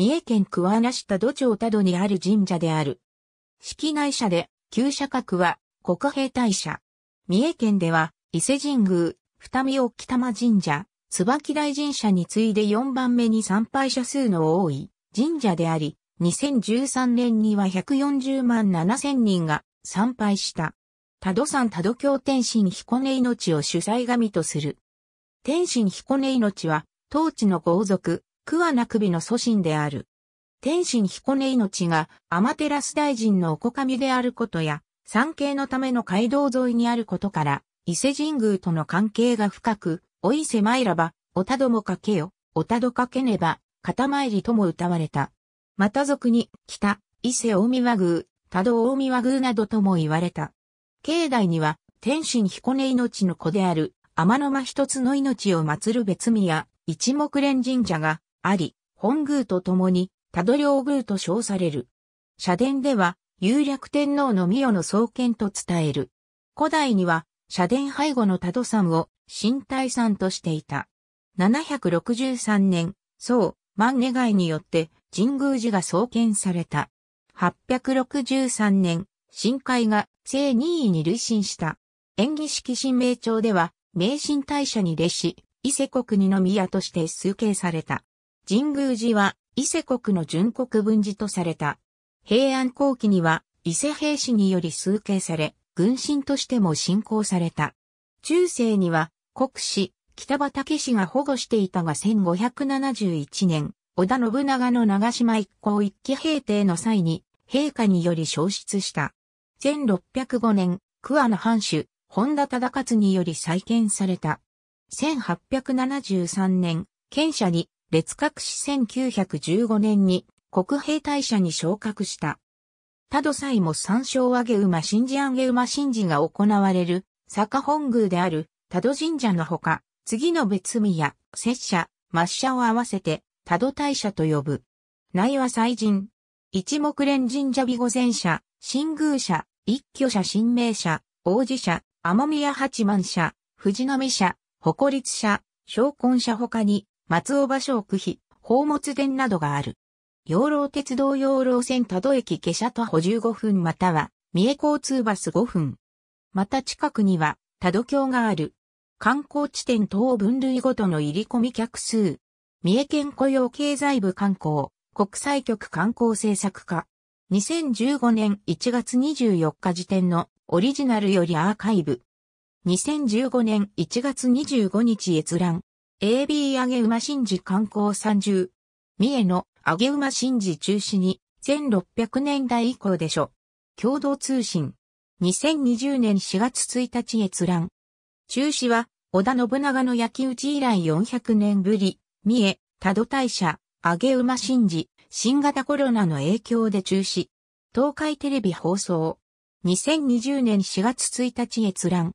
三重県桑名市田土町田土にある神社である。式内社で、旧社格は、国兵大社。三重県では、伊勢神宮、二見沖玉神社、椿大神社に次いで4番目に参拝者数の多い神社であり、2013年には140万7千人が参拝した。多度山多度教天神彦根命を主催神とする。天神彦根命は、当地の豪族、桑名首の祖神である。天神彦根命が天照大臣のおこかみであることや、参詣のための街道沿いにあることから、伊勢神宮との関係が深く、お伊勢参らば、おたどもかけよ、おたどかけねば、片参りとも歌われた。また俗に、北、伊勢大見和宮、多道大見和宮などとも言われた。境内には、天神彦根命の子である、天の間一つの命を祀る別宮、一目連神社が、あり、本宮と共に、多度領宮と称される。社殿では、有略天皇の御代の創建と伝える。古代には、社殿背後の多度山を、新体山としていた。763年、宋、万願いによって、神宮寺が創建された。863年、神海が正任位に累進した。演技式神明朝では、明神大社に弟子、伊勢国二宮として崇敬された。神宮寺は伊勢国の純国分寺とされた。平安後期には伊勢兵士により崇敬され、軍神としても信仰された。中世には国史、北畠氏が保護していたが1571年、織田信長の長島一行一騎平定の際に、陛下により消失した。1605年、桑名藩主、本田忠勝により再建された。1873年、県社に列閣し1915年に国兵大社に昇格した。他土祭も三章上げ馬神事上げ馬神事が行われる坂本宮である多度神社のほか、次の別宮、拙者、抹茶を合わせて、多度大社と呼ぶ。内は祭神。一目連神社美御前社、新宮社、一挙社新名社、王子社、天宮八幡社、藤波社、誇立社、昇魂社他に、松尾芭蕉区比、宝物殿などがある。養老鉄道養老線多度駅下車徒歩15分または、三重交通バス5分。また近くには、多度橋がある。観光地点等分類ごとの入り込み客数。三重県雇用経済部観光、国際局観光政策課。2015年1月24日時点のオリジナルよりアーカイブ。2015年1月25日閲覧。AB 上げ馬神事観光三重。三重の上げ馬神事中止に1600年代以降でしょ。共同通信。2020年4月1日閲覧。中止は織田信長の焼き討ち以来400年ぶり、三重、多度大社、上げ馬神事、新型コロナの影響で中止。東海テレビ放送。2020年4月1日閲覧。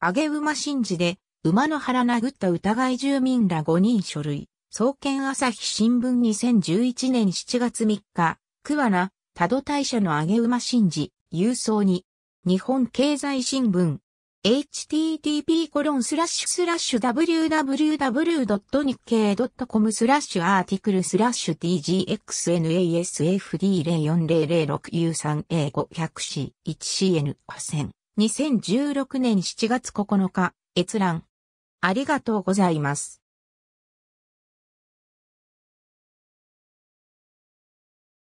上げ馬神事で馬の腹殴った疑い住民ら5人書類。総研朝日新聞2011年7月3日、桑名、多度大社の上げ馬神事、郵送に、日本経済新聞、http コロンスラッシュスラッシュ www.nikkei.com スラッシュアーティクルスラッシュ tgxnasfd04006u3a500c1cn8000 2016年7月9日閲覧ありがとうございます。